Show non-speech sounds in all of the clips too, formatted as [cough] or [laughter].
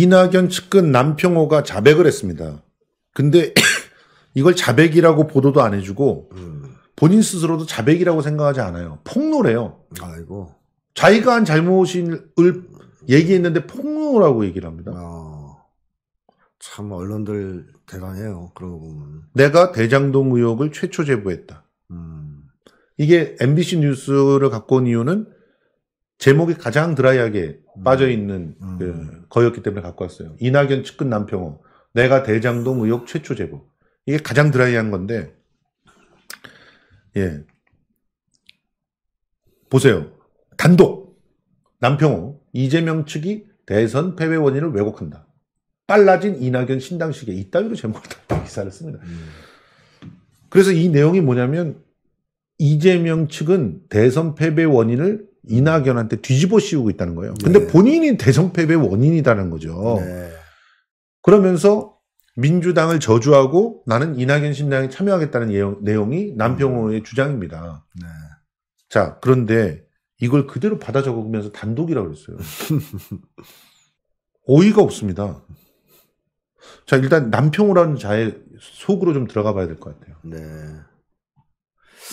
이낙연 측근 남평호가 자백을 했습니다. 근데 [coughs] 이걸 자백이라고 보도도 안 해주고 본인 스스로도 자백이라고 생각하지 않아요. 폭로래요. 아이고. 자기가 한 잘못을 얘기했는데 폭로라고 얘기를 합니다. 아, 참 언론들 대단해요. 그러고 보면. 내가 대장동 의혹을 최초 제보했다. 음. 이게 MBC 뉴스를 갖고 온 이유는 제목이 가장 드라이하게 음. 빠져있는 음. 그 거였기 때문에 갖고 왔어요. 이낙연 측근 남평호 내가 대장동 의혹 최초 제보 이게 가장 드라이한 건데 예 보세요 단독 남평호 이재명 측이 대선 패배 원인을 왜곡한다. 빨라진 이낙연 신당식에 이따위로 제목을 달고 기사를 씁니다. 음. 그래서 이 내용이 뭐냐면 이재명 측은 대선 패배 원인을 이낙연한테 뒤집어 씌우고 있다는 거예요. 네. 근데 네. 본인이 대선 패배의 원인이라는 거죠. 네. 그러면서 민주당을 저주하고 나는 이낙연 신당에 참여하겠다는 예용, 내용이 남평호의 주장입니다. 네. 자, 그런데 이걸 그대로 받아 적으면서 단독이라고 그랬어요. [laughs] 어이가 없습니다. 자, 일단 남평호라는 자의 속으로 좀 들어가 봐야 될 것 같아요. 네.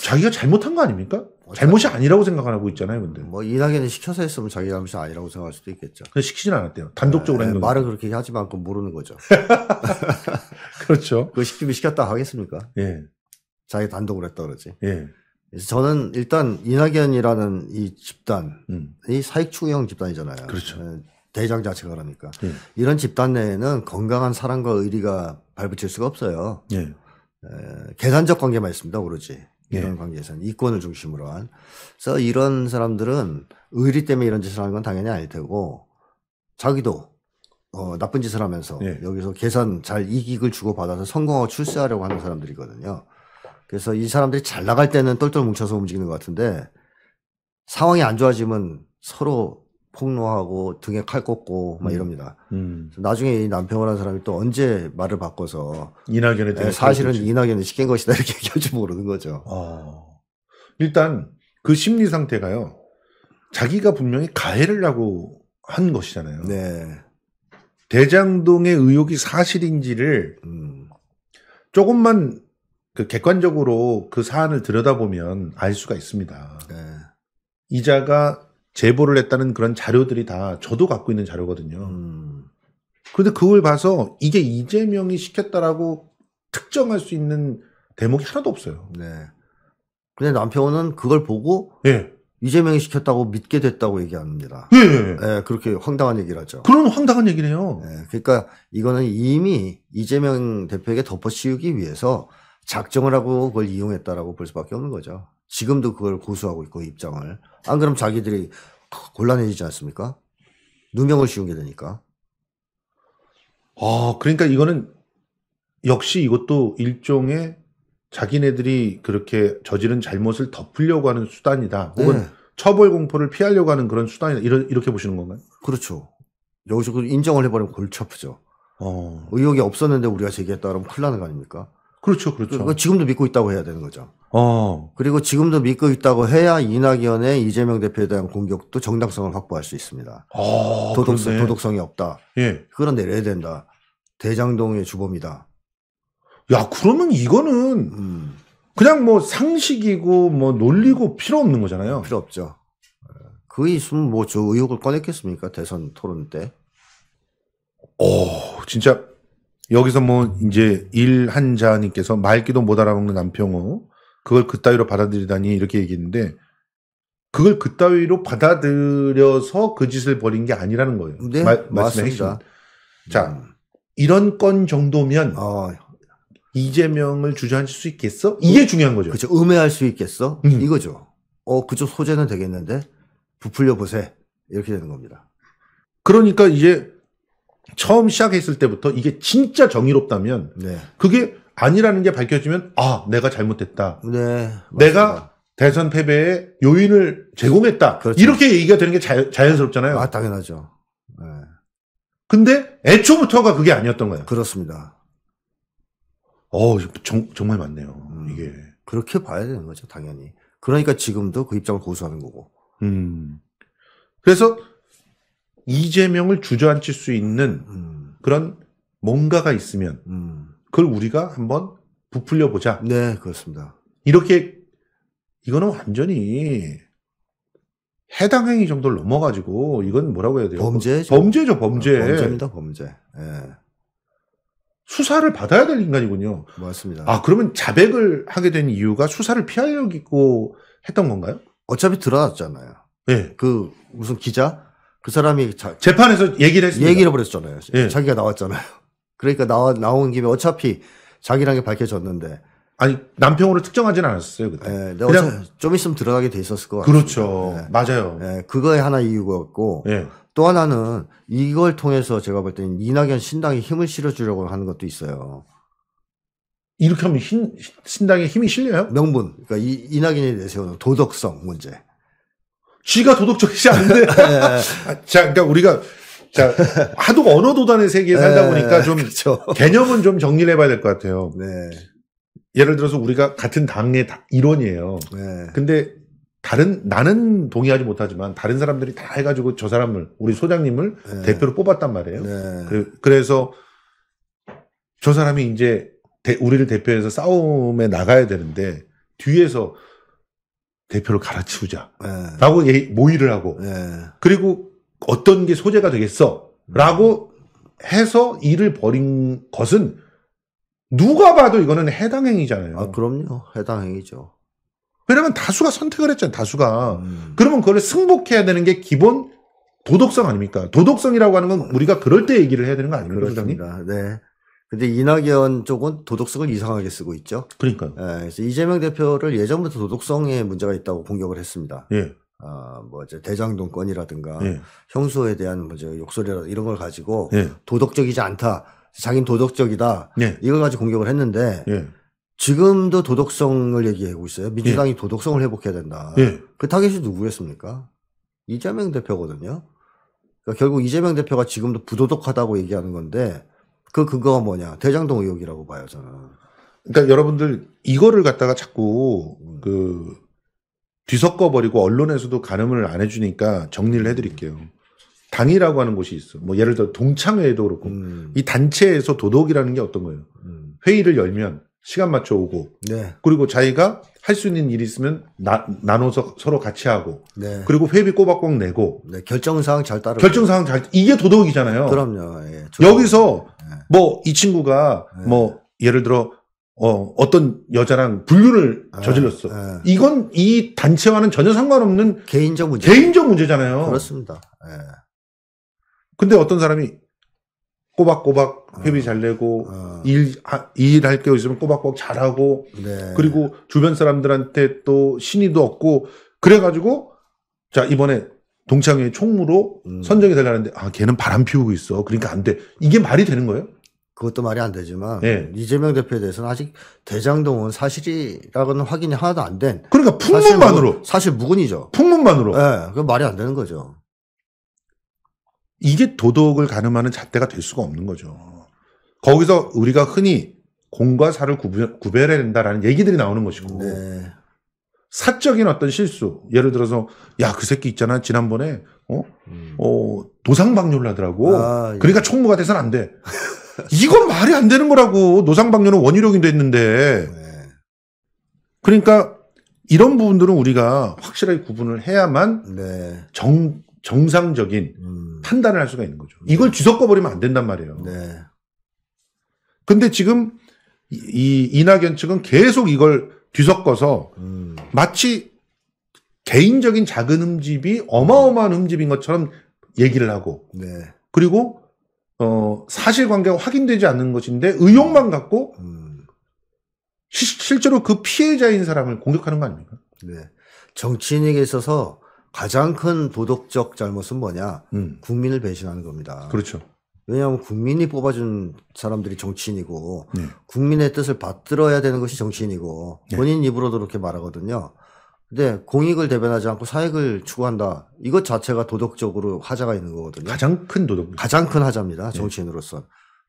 자기가 잘못한 거 아닙니까? 뭐 잘못이 아니라고 생각하고 있잖아요, 근데. 뭐 이낙연이 시켜서 했으면 자기 잘못이 아니라고 생각할 수도 있겠죠. 근데 시키진 않았대요. 단독적으로 네, 네, 했는 말을 그렇게 하지 말고 모르는 거죠. [laughs] 그렇죠. 그 시키면 시켰다 하겠습니까? 예. 자기 단독으로 했다 그러지. 예. 그래서 저는 일단 이낙연이라는 이 집단이 음. 사익 추구형 집단이잖아요. 그렇죠. 예, 대장 자체가 그러니까 예. 이런 집단 내에는 건강한 사랑과 의리가 발붙일 수가 없어요. 예. 에, 예, 계산적 관계만 있습니다, 오로지. 예. 이런 관계에서는 이권을 중심으로 한. 그래서 이런 사람들은 의리 때문에 이런 짓을 하는 건 당연히 아닐 테고 자기도 어, 나쁜 짓을 하면서 네. 여기서 계산 잘 이익을 주고 받아서 성공하고 출세하려고 하는 사람들이거든요. 그래서 이 사람들이 잘 나갈 때는 똘똘 뭉쳐서 움직이는 것 같은데 상황이 안 좋아지면 서로 폭로하고 등에 칼 꽂고 막 음. 이럽니다. 음. 나중에 이 남편이라는 사람이 또 언제 말을 바꿔서 이낙연에 예, 대해 사실은 이낙연이 시킨 것이다 이렇게 [laughs] 얘기할지 모르는 거죠. 어. 일단 그 심리 상태가요. 자기가 분명히 가해를 하고 한 것이잖아요. 네. 대장동의 의혹이 사실인지를 음. 조금만 그 객관적으로 그 사안을 들여다보면 알 수가 있습니다. 네. 이자가 제보를 했다는 그런 자료들이 다 저도 갖고 있는 자료거든요. 음. 그런데 그걸 봐서 이게 이재명이 시켰다라고 특정할 수 있는 대목이 하나도 없어요. 네. 근데 남편은 그걸 보고 예. 이재명이 시켰다고 믿게 됐다고 얘기합니다. 예, 예, 예. 예 그렇게 황당한 얘기를 하죠. 그런 황당한 얘기네요. 예, 그러니까 이거는 이미 이재명 대표에게 덮어씌우기 위해서 작정을 하고 그걸 이용했다라고 볼 수밖에 없는 거죠. 지금도 그걸 고수하고 있고 입장을 안 그럼 자기들이 곤란해지지 않습니까? 누명을 씌운 게 되니까. 아 그러니까 이거는 역시 이것도 일종의 자기네들이 그렇게 저지른 잘못을 덮으려고 하는 수단이다. 혹은 네. 처벌 공포를 피하려고 하는 그런 수단이다. 이런 이렇게 보시는 건가요? 그렇죠. 여기서 그 인정을 해버리면 골치 아프죠. 어. 의혹이 없었는데 우리가 제기했다 그러면 큰일 나는 거 아닙니까? 그렇죠, 그렇죠. 그러니까 지금도 믿고 있다고 해야 되는 거죠. 어. 그리고 지금도 믿고 있다고 해야 이낙연의 이재명 대표에 대한 공격도 정당성을 확보할 수 있습니다. 어, 도덕성, 도덕성이 없다. 예. 끌어내려야 된다. 대장동의 주범이다. 야, 그러면 이거는 음. 그냥 뭐 상식이고 뭐 논리고 필요 없는 거잖아요. 필요 없죠. 그이 무슨 뭐저 의혹을 꺼냈겠습니까? 대선 토론 때. 오, 어, 진짜 여기서 뭐 이제 일한자님께서 말기도 못 알아먹는 남평호 그걸 그따위로 받아들이다니 이렇게 얘기했는데 그걸 그따위로 받아들여서 그 짓을 벌인 게 아니라는 거예요. 네, 마, 맞습니다. 음. 자 이런 건 정도면 어. 이재명을 주저앉힐 수 있겠어? 이게 음, 중요한 거죠. 그렇죠. 음해할 수 있겠어? 음. 이거죠. 어 그쪽 소재는 되겠는데 부풀려 보세 이렇게 되는 겁니다. 그러니까 이제 처음 시작했을 때부터 이게 진짜 정의롭다면 네. 그게 아니라는 게 밝혀지면 아 내가 잘못했다. 네, 내가 대선 패배의 요인을 제공했다. 그렇죠. 이렇게 얘기가 되는 게 자, 자연스럽잖아요. 아 당연하죠. 네. 근데 애초부터가 그게 아니었던 거예요. 그렇습니다. 어 정, 말 맞네요. 음, 이게 그렇게 봐야 되는 거죠, 당연히. 그러니까 지금도 그 입장을 고수하는 거고. 음. 그래서 이재명을 주저앉힐 수 있는 음. 그런 뭔가가 있으면 음. 그걸 우리가 한번 부풀려 보자. 네, 그렇습니다. 이렇게 이거는 완전히 해당 행위 정도를 넘어가지고 이건 뭐라고 해야 돼요? 범죄죠. 범죄죠, 범죄. 아, 범죄입니다, 범죄. 예. 수사를 받아야 될 인간이군요. 맞습니다. 아 그러면 자백을 하게 된 이유가 수사를 피하려고 했던 건가요? 어차피 드러났잖아요. 예. 네. 그 무슨 기자 그 사람이 자, 재판에서 얘기를 했습니 얘기를 버렸잖아요. 예. 자기가 나왔잖아요. [laughs] 그러니까 나와 나온 김에 어차피 자기란 게 밝혀졌는데 아니 남편으로 특정하진 않았어요 그때. 예, 그냥 좀 있으면 들어가게 돼 있었을 것 같아요. 그렇죠, 예. 맞아요. 예, 그거에 하나 이유였고 예. 또 하나는 이걸 통해서 제가 볼 때는 이낙연 신당에 힘을 실어주려고 하는 것도 있어요. 이렇게 하면 신, 신당에 힘이 실려요? 명분, 그러니까 이, 이낙연이 내세우는 도덕성 문제. 쥐가 도덕적이지 않은데. [laughs] 네. 아, 자, 그러니까 우리가 자, 하도 언어 도단의 세계에 살다 네, 보니까 좀 그렇죠. 개념은 좀 정리를 해봐야 될 것 같아요. 네. 예를 들어서 우리가 같은 당의 일원이에요. 네. 근데 다른 나는 동의하지 못하지만 다른 사람들이 다 해가지고 저 사람을 우리 소장님을 네. 대표로 뽑았단 말이에요. 네. 그, 그래서 저 사람이 이제 대, 우리를 대표해서 싸움에 나가야 되는데 뒤에서 대표를 갈아치우자라고 예. 모의를 하고 예. 그리고 어떤 게 소재가 되겠어라고 음. 해서 일을 벌인 것은 누가 봐도 이거는 해당 행위잖아요. 아 그럼요, 해당 행위죠. 왜냐면 다수가 선택을 했잖아요. 다수가 음. 그러면 그걸 승복해야 되는 게 기본 도덕성 아닙니까? 도덕성이라고 하는 건 우리가 그럴 때 얘기를 해야 되는 거 아닙니까, 소장님? 네. 근데 이낙연 쪽은 도덕성을 이상하게 쓰고 있죠. 그러니까요. 예, 그래서 이재명 대표를 예전부터 도덕성에 문제가 있다고 공격을 했습니다. 예. 아, 뭐, 이제 대장동 건이라든가 예. 형수에 대한 뭐, 욕설이라 든가 이런 걸 가지고 예. 도덕적이지 않다. 자기는 도덕적이다. 예. 이걸 가지고 공격을 했는데 예. 지금도 도덕성을 얘기하고 있어요. 민주당이 예. 도덕성을 회복해야 된다. 예. 그 타겟이 누구였습니까? 이재명 대표거든요. 그러니까 결국 이재명 대표가 지금도 부도덕하다고 얘기하는 건데 그 근거가 뭐냐? 대장동 의혹이라고 봐요 저는. 그러니까 여러분들 이거를 갖다가 자꾸 음. 그 뒤섞어 버리고 언론에서도 가늠을 안 해주니까 정리를 음. 해드릴게요. 당이라고 하는 곳이 있어. 뭐 예를 들어 동창회도 그렇고 음. 이 단체에서 도덕이라는 게 어떤 거예요? 음. 회의를 열면 시간 맞춰 오고 네. 그리고 자기가 할 수 있는 일이 있으면 나, 나눠서 서로 같이 하고 네. 그리고 회비 꼬박꼬박 내고 네. 결정 사항 잘 따르고 결정 사항 잘 이게 도덕이잖아요. 그럼요. 예. 여기서 뭐이 친구가 네. 뭐 예를 들어 어, 어떤 여자랑 불륜을 네. 저질렀어. 에, 네. 이건 이 단체와는 전혀 상관없는 개인적 문제. 개인적 문제잖아요. 그렇습니다. 에. 근데 어떤 사람이 꼬박꼬박 어. 회비 잘 내고 어. 일 일할 게 있으면 꼬박꼬박 잘하고 네. 그리고 주변 사람들한테 또 신의도 없고 그래 가지고 자 이번에 동창회 총무로 음. 선정이 되려는데 아 걔는 바람 피우고 있어. 그러니까 안 돼. 이게 말이 되는 거예요? 그것도 말이 안 되지만 네. 이재명 대표에 대해서는 아직 대장동은 사실이라고는 확인이 하나도 안 된. 그러니까 풍문만으로 사실, 무근, 이죠 풍문만으로. 예, 네, 그 말이 안 되는 거죠. 이게 도덕을 가늠하는 잣대가 될 수가 없는 거죠. 거기서 우리가 흔히 공과 사를 구별해야 된다라는 얘기들이 나오는 것이고. 네. 사적인 어떤 실수. 예를 들어서, 야, 그 새끼 있잖아. 지난번에, 어? 음. 어, 노상방뇨를 하더라고. 아, 예. 그러니까 총무가 돼선 안 돼. 이건 말이 안 되는 거라고. 노상방뇨는 원희룡인도 했는데. 네. 그러니까 이런 부분들은 우리가 확실하게 구분을 해야만 네. 정, 정상적인 음. 판단을 할 수가 있는 거죠. 네. 이걸 네. 뒤섞어버리면 안 된단 말이에요. 네. 근데 지금 이, 이 이낙연 측은 계속 이걸 뒤섞어서 음. 마치 개인적인 작은 음집이 어마어마한 음집인 것처럼 얘기를 하고 네. 그리고 어 사실관계가 확인되지 않는 것인데 의혹만 갖고 음. 시, 실제로 그 피해자인 사람을 공격하는 거 아닙니까? 네. 정치인에게 있어서 가장 큰 도덕적 잘못은 뭐냐? 음. 국민을 배신하는 겁니다. 그렇죠. 왜냐하면 국민이 뽑아준 사람들이 정치인이고 네. 국민의 뜻을 받들어야 되는 것이 정치인이고 네. 본인 입으로도 그렇게 말하거든요. 근데 공익을 대변하지 않고 사익을 추구한다. 이것 자체가 도덕적으로 하자가 있는 거거든요. 가장 큰 도덕. 가장 큰 하자입니다. 네. 정치인으로서.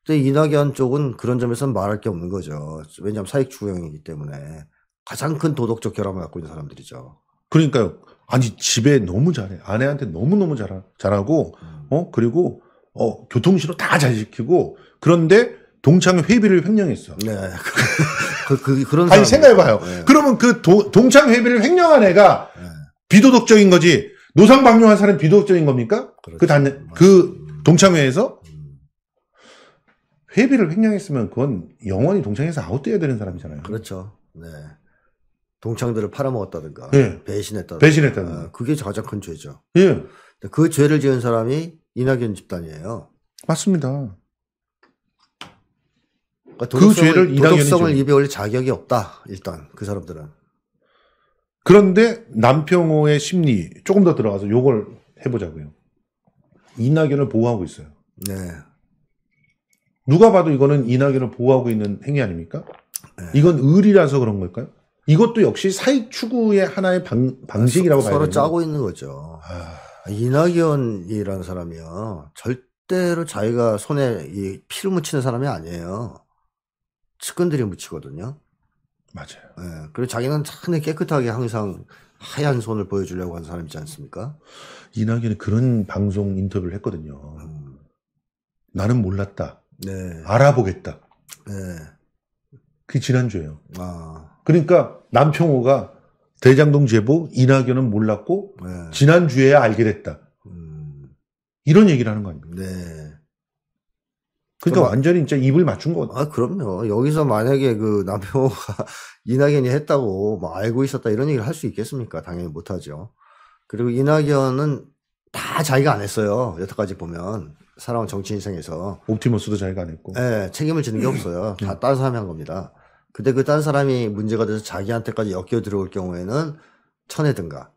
근데 이낙연 쪽은 그런 점에서는 말할 게 없는 거죠. 왜냐하면 사익 추구형이기 때문에 가장 큰 도덕적 결함을 갖고 있는 사람들이죠. 그러니까요. 아니 집에 너무 잘해. 아내한테 너무 너무 잘하, 고어 음. 그리고 어, 교통시로 다 잘 지키고 그런데 동창회 회비를 횡령했어. 네. 그, 그, 그, 그 그런 아니, 생각해봐요. 네. 그러면 그 동창회비를 횡령한 애가 네. 비도덕적인 거지 노상방뇨한 사람이 비도덕적인 겁니까? 그 그렇죠. 단, 그 동창회에서? 회비를 횡령했으면 그건 영원히 동창회에서 아웃돼야 되는 사람이잖아요. 그렇죠. 네. 동창들을 팔아먹었다든가 예. 배신했다든가, 배신했다든가. 아, 그게 가장 큰 죄죠. 예. 그 죄를 지은 사람이 이낙연 집단이에요. 맞습니다. 그러니까 그 도덕성을, 그 죄를 도덕성을 입에 올릴 자격이 없다. 일단 그 사람들은. 그런데 남평호의 심리 조금 더 들어가서 요걸 해보자고요. 이낙연을 보호하고 있어요. 네. 누가 봐도 이거는 이낙연을 보호하고 있는 행위 아닙니까? 네. 이건 의리라서 그런 걸까요? 이것도 역시 사익 추구의 하나의 방, 식이라고 아, 봐야 되요 서로 짜고 있는 거죠. 아... 아, 이낙연이라는 사람이요. 절대로 자기가 손에 피를 묻히는 사람이 아니에요. 측근들이 묻히거든요. 맞아요. 예. 그리고 자기는 상당 깨끗하게 항상 하얀 손을 보여주려고 하는 사람이지 않습니까? 이낙연이 그런 방송 인터뷰를 했거든요. 음. 나는 몰랐다. 네. 알아보겠다. 네. 그게 지난주에요. 아. 그러니까 남평호가 대장동 제보 이낙연은 몰랐고 네. 지난주에야 알게 됐다. 음. 이런 얘기를 하는 거 아닙니까? 네. 그러니까 완전히 진짜 입을 맞춘 거. 아 그럼요. 여기서 만약에 그 남편가 [laughs] 이낙연이 했다고 뭐 알고 있었다 이런 얘기를 할 수 있겠습니까? 당연히 못하죠. 그리고 이낙연은 다 자기가 안 했어요. 여태까지 보면 살아온 정치 인생에서 옵티머스도 자기가 안 했고. 네, 책임을 지는 게 없어요. [laughs] 다 다른 사람이 한 겁니다. 근데 그 딴 사람이 문제가 돼서 자기한테까지 엮여 들어올 경우에는 천해든가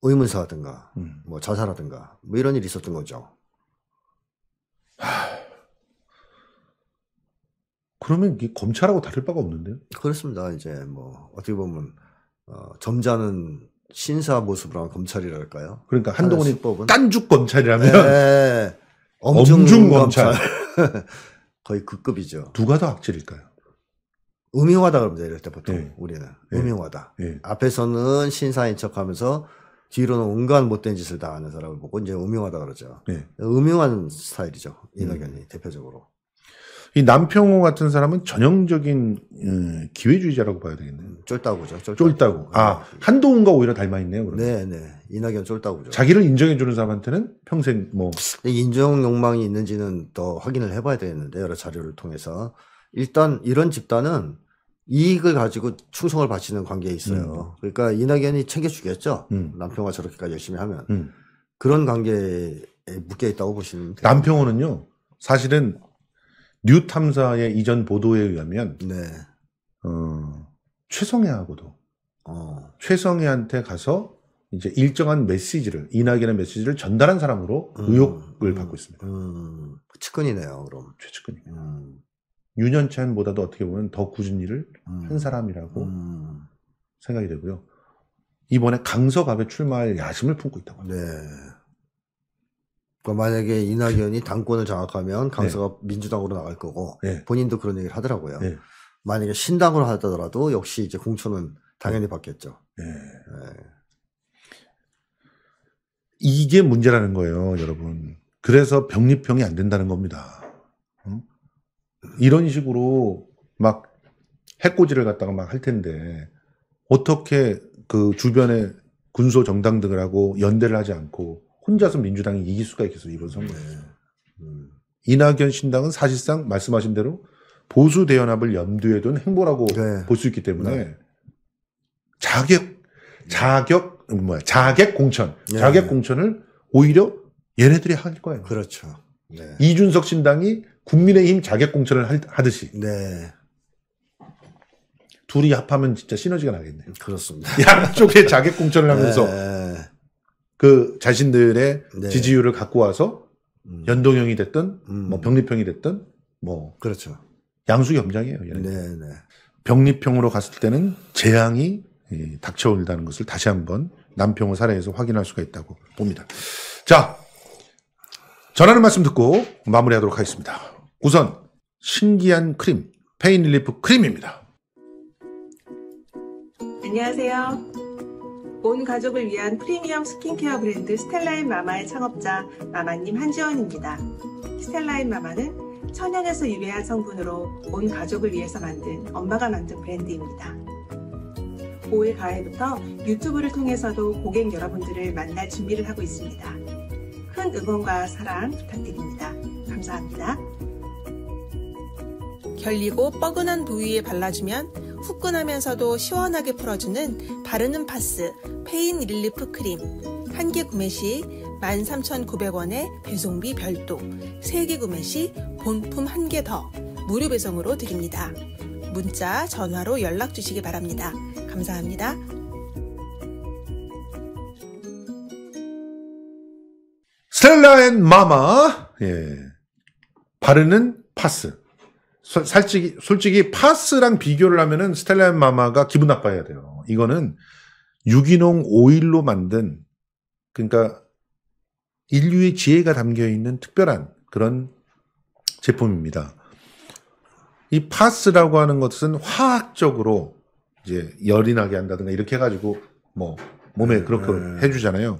의문사하든가 음. 뭐 자살하든가 뭐 이런 일이 있었던 거죠. 하... 그러면 이게 검찰하고 다를 바가 없는데요? 그렇습니다. 이제 뭐 어떻게 보면 어, 점잖은 신사 모습으로 한 검찰이랄까요? 그러니까 한동훈이 법은 깐죽 검찰이라면 네, 엄중, 엄중 검찰 [laughs] 거의 그급이죠 누가 더 악질일까요? 음흉하다 그럽니다. 이럴 때 보통 네. 우리는 예. 음흉하다. 네. 앞에서는 신사인 척하면서 뒤로는 온갖 못된 짓을 다 하는 사람을 보고 이제 음흉하다 그러죠. 네. 음흉한 스타일이죠. 이낙연이 음. 대표적으로. 이 남평호 같은 사람은 전형적인 음, 기회주의자라고 봐야 되겠네요. 음, 쫄따구죠. 쫄따구. 쫄따구. 아 네. 한동훈과 오히려 닮아 있네요. 그러면. 네, 네. 이낙연 쫄따구죠. 자기를 인정해 주는 사람한테는 평생 뭐 인정 욕망이 있는지는 더 확인을 해봐야 되겠는데 여러 자료를 통해서 일단 이런 집단은 이익을 가지고 충성을 바치는 관계에 있어요. 음. 그러니까 이낙연이 챙겨주겠죠. 음. 남편과 저렇게까지 열심히 하면 음. 그런 관계에 묶여 있다고 보시면 돼요. 남평호는요. 사실은 뉴 탐사의 이전 보도에 의하면 네. 어, 최성애하고도 어. 최성애한테 가서 이제 일정한 메시지를 이낙연의 메시지를 전달한 사람으로 음. 의혹을 받고 있습니다. 음. 측근이네요. 그럼 최측근이네요. 음. 유년찬보다도 어떻게 보면 더꾸은 일을 음. 한 사람이라고 음. 생각이 되고요. 이번에 강서갑에 출마할 야심을 품고 있다고 합니다. 네. 그러니까 만약에 이낙연이 당권을 장악하면 네. 강서갑 네. 민주당으로 나갈 거고 네. 본인도 그런 얘기를 하더라고요. 네. 만약에 신당으로 하더라도 역시 이제 공천은 당연히 네. 받겠죠. 네. 네. 이게 문제라는 거예요, 여러분. 그래서 병립형이 안 된다는 겁니다. 이런 식으로 막 해코지를 갖다가 막 할 텐데 어떻게 그 주변에 군소 정당 등을 하고 연대를 하지 않고 혼자서 민주당이 이길 수가 있겠어 이번 선거에 네. 음. 이낙연 신당은 사실상 말씀하신 대로 보수 대연합을 염두에 둔 행보라고 네. 볼수 있기 때문에 네. 자격 네. 자격 뭐야 자격 공천 네. 자격 공천을 오히려 얘네들이 할 거예요. 그렇죠. 네. 이준석 신당이 국민의힘 자격공천을 하듯이. 네. 둘이 합하면 진짜 시너지가 나겠네요. 그렇습니다. [laughs] 양쪽에 자격공천을 네. 하면서 네. 그 자신들의 네. 지지율을 갖고 와서 음. 연동형이 됐든 음. 뭐 병립형이 됐든 뭐 그렇죠. 양수겸장이에요. 네, 네. 병립형으로 갔을 때는 재앙이 예, 닥쳐온다는 것을 다시 한번 남평호 사례에서 확인할 수가 있다고 봅니다. 자, 전하는 말씀 듣고 마무리하도록 하겠습니다. 우선 신기한 크림, 페인 릴리프 크림입니다. 안녕하세요. 온 가족을 위한 프리미엄 스킨케어 브랜드 스텔라인 마마의 창업자 마마님 한지원입니다. 스텔라인 마마는 천연에서 유래한 성분으로 온 가족을 위해서 만든 엄마가 만든 브랜드입니다. 5일 가을부터 유튜브를 통해서도 고객 여러분들을 만날 준비를 하고 있습니다. 많은 응원과 사랑 부탁드립니다. 감사합니다. 결리고 뻐근한 부위에 발라주면 후끈하면서도 시원하게 풀어주는 바르는 파스 페인 릴리프 크림 한개 구매 시 13,900원에 배송비 별도 3개 구매 시 본품 한개더 무료 배송으로 드립니다. 문자 전화로 연락 주시기 바랍니다. 감사합니다. 스텔라 앤 마마. 예. 바르는 파스. 소, 솔직히, 솔직히 파스랑 비교를 하면은 스텔라 앤 마마가 기분 나빠야 돼요. 이거는 유기농 오일로 만든 그러니까 인류의 지혜가 담겨 있는 특별한 그런 제품입니다. 이 파스라고 하는 것은 화학적으로 이제 열이 나게 한다든가 이렇게 해가지고 뭐 몸에 네, 그렇게 음. 해주잖아요.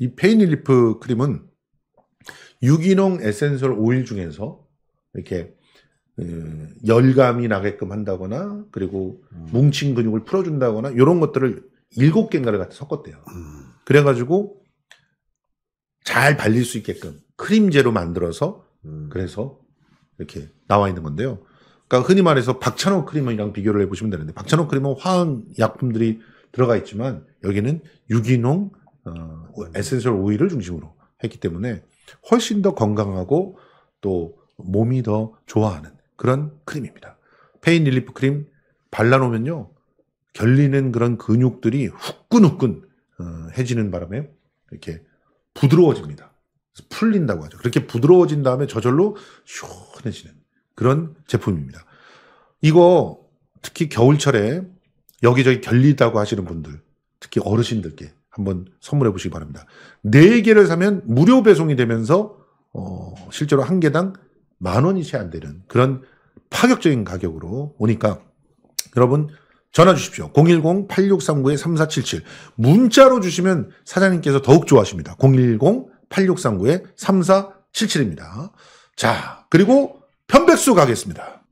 이 페인 릴리프 크림은 유기농 에센셜 오일 중에서 이렇게 음, 열감이 나게끔 한다거나 그리고 음. 뭉친 근육을 풀어준다거나 이런 것들을 일곱 개인가를 갖다 섞었대요. 음. 그래가지고 잘 발릴 수 있게끔 크림제로 만들어서 음. 그래서 이렇게 나와 있는 건데요. 그러니까 흔히 말해서 박찬호 크림이랑 비교를 해보시면 되는데 박찬호 크림은 화학 약품들이 들어가 있지만 여기는 유기농 어, 음. 에센셜 오일을 중심으로 했기 때문에 훨씬 더 건강하고 또 몸이 더 좋아하는 그런 크림입니다. 페인 릴리프 크림 발라놓으면요. 결리는 그런 근육들이 후끈후끈 어, 해지는 바람에 이렇게 부드러워집니다. 풀린다고 하죠. 그렇게 부드러워진 다음에 저절로 시원해지는 그런 제품입니다. 이거 특히 겨울철에 여기저기 결리다고 하시는 분들, 특히 어르신들께 한번 선물해 보시기 바랍니다. 4개를 사면 무료 배송이 되면서 어, 실제로 한 개당 만 원이 채 안 되는 그런 파격적인 가격으로 오니까 여러분 전화 주십시오. 010-8639-3477. 문자로 주시면 사장님께서 더욱 좋아하십니다. 010-8639-3477입니다. 자, 그리고 편백수 가겠습니다.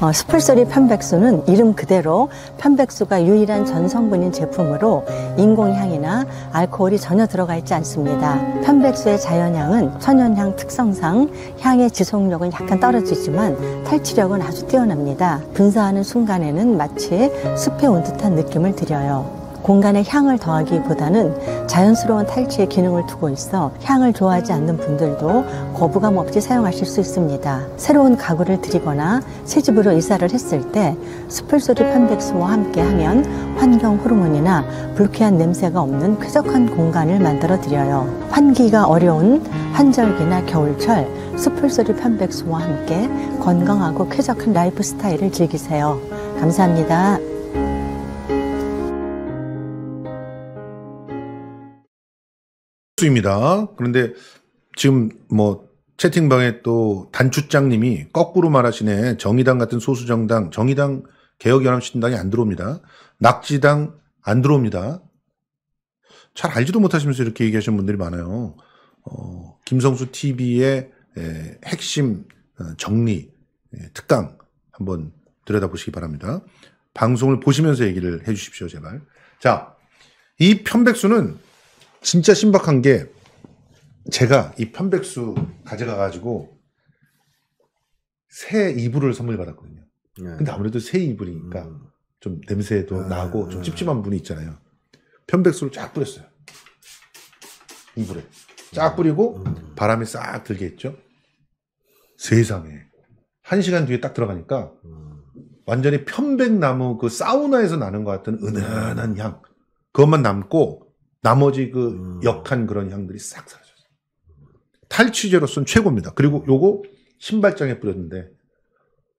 어, 스플소리 편백수는 이름 그대로 편백수가 유일한 전성분인 제품으로 인공향이나 알코올이 전혀 들어가 있지 않습니다. 편백수의 자연향은 천연향 특성상 향의 지속력은 약간 떨어지지만 탈취력은 아주 뛰어납니다. 분사하는 순간에는 마치 숲에 온 듯한 느낌을 드려요. 공간에 향을 더하기보다는 자연스러운 탈취의 기능을 두고 있어 향을 좋아하지 않는 분들도 거부감 없이 사용하실 수 있습니다. 새로운 가구를 들이거나 새 집으로 이사를 했을 때 수풀소리 편백수와 함께 하면 환경 호르몬이나 불쾌한 냄새가 없는 쾌적한 공간을 만들어 드려요. 환기가 어려운 환절기나 겨울철 수풀소리 편백수와 함께 건강하고 쾌적한 라이프 스타일을 즐기세요. 감사합니다. 수입니다. 그런데 지금 뭐 채팅방에 또 단추장님이 거꾸로 말하시네. 정의당 같은 소수정당, 정의당 개혁연합신당이 안 들어옵니다. 낙지당 안 들어옵니다. 잘 알지도 못하시면서 이렇게 얘기하시는 분들이 많아요. 어, 김성수 TV의 에, 핵심 어, 정리, 에, 특강 한번 들여다보시기 바랍니다. 방송을 보시면서 얘기를 해주십시오, 제발. 자, 이 편백수는 진짜 신박한 게 제가 이 편백수 가져가가지고 새 이불을 선물 받았거든요. 네. 근데 아무래도 새 이불이니까 음. 좀 냄새도 아, 나고 아, 좀 찝찝한 분이 있잖아요. 편백수를 쫙 뿌렸어요. 이불에. 쫙 음. 뿌리고 음. 바람이 싹 들게 했죠. 세상에. 한 시간 뒤에 딱 들어가니까 음. 완전히 편백나무 그 사우나에서 나는 것 같은 은은한 향. 그것만 남고 나머지 그 음. 역한 그런 향들이 싹 사라져요. 탈취제로선 최고입니다. 그리고 요거 신발장에 뿌렸는데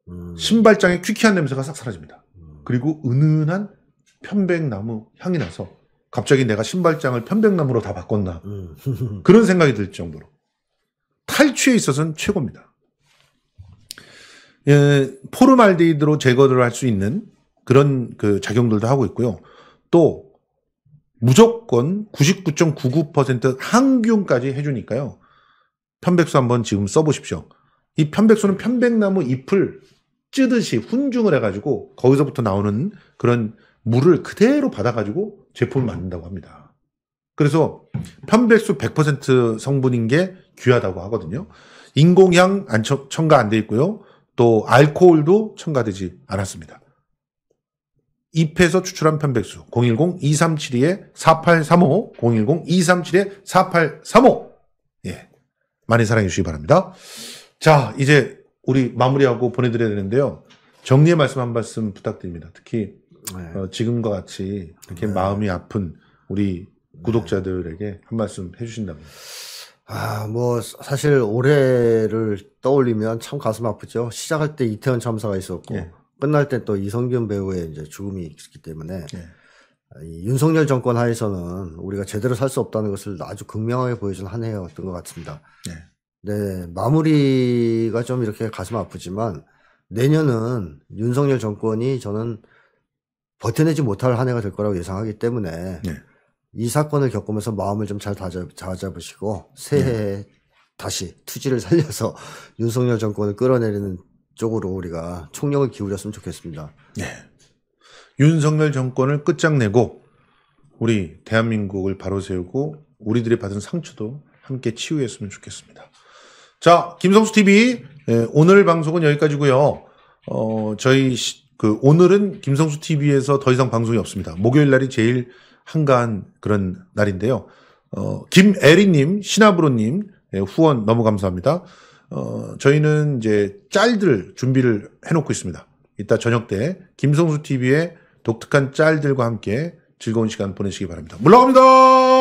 음. 신발장의 퀴퀴한 냄새가 싹 사라집니다. 음. 그리고 은은한 편백나무 향이 나서 갑자기 내가 신발장을 편백나무로 다 바꿨나 음. [laughs] 그런 생각이 들 정도로 탈취에 있어서는 최고입니다. 예, 포르말데이드로 제거를 할 수 있는 그런 그 작용들도 하고 있고요. 또 무조건 99.99% 항균까지 해주니까요. 편백수 한번 지금 써보십시오. 이 편백수는 편백나무 잎을 찌듯이 훈증을 해가지고 거기서부터 나오는 그런 물을 그대로 받아가지고 제품을 만든다고 합니다. 그래서 편백수 100% 성분인 게 귀하다고 하거든요. 인공향 안 첨가 안 돼 있고요. 또 알코올도 첨가되지 않았습니다. 입회에서 추출한 편백수 010-2372-4835 010-2372-4835예 많이 사랑해 주시기 바랍니다. 자 이제 우리 마무리하고 보내드려야 되는데요. 정리의 말씀 한 말씀 부탁드립니다. 특히 네. 어, 지금과 같이 이렇게 네. 마음이 아픈 우리 구독자들에게 한 말씀 해주신다면. 아, 뭐, 사실 올해를 떠올리면 참 가슴 아프죠. 시작할 때 이태원 참사가 있었고, 예. 끝날 때 또 이성균 배우의 이제 죽음이 있기 때문에 네. 이 윤석열 정권 하에서는 우리가 제대로 살 수 없다는 것을 아주 극명하게 보여준 한 해였던 것 같습니다. 네. 네, 마무리가 좀 이렇게 가슴 아프지만 내년은 윤석열 정권이 저는 버텨내지 못할 한 해가 될 거라고 예상하기 때문에 네. 이 사건을 겪으면서 마음을 좀 잘 다잡으시고 새해에 네. 다시 투지를 살려서 윤석열 정권을 끌어내리는 쪽으로 우리가 총력을 기울였으면 좋겠습니다. 네. 윤석열 정권을 끝장내고 우리 대한민국을 바로 세우고 우리들이 받은 상처도 함께 치유했으면 좋겠습니다. 자, 김성수 TV 예, 오늘 방송은 여기까지고요. 어, 저희 시, 그 오늘은 김성수 TV에서 더 이상 방송이 없습니다. 목요일 날이 제일 한가한 그런 날인데요. 어, 김애리님, 신하부로님 예, 후원 너무 감사합니다. 어, 저희는 이제 짤들 준비를 해놓고 있습니다. 이따 저녁 때 김성수 TV의 독특한 짤들과 함께 즐거운 시간 보내시기 바랍니다. 물러갑니다!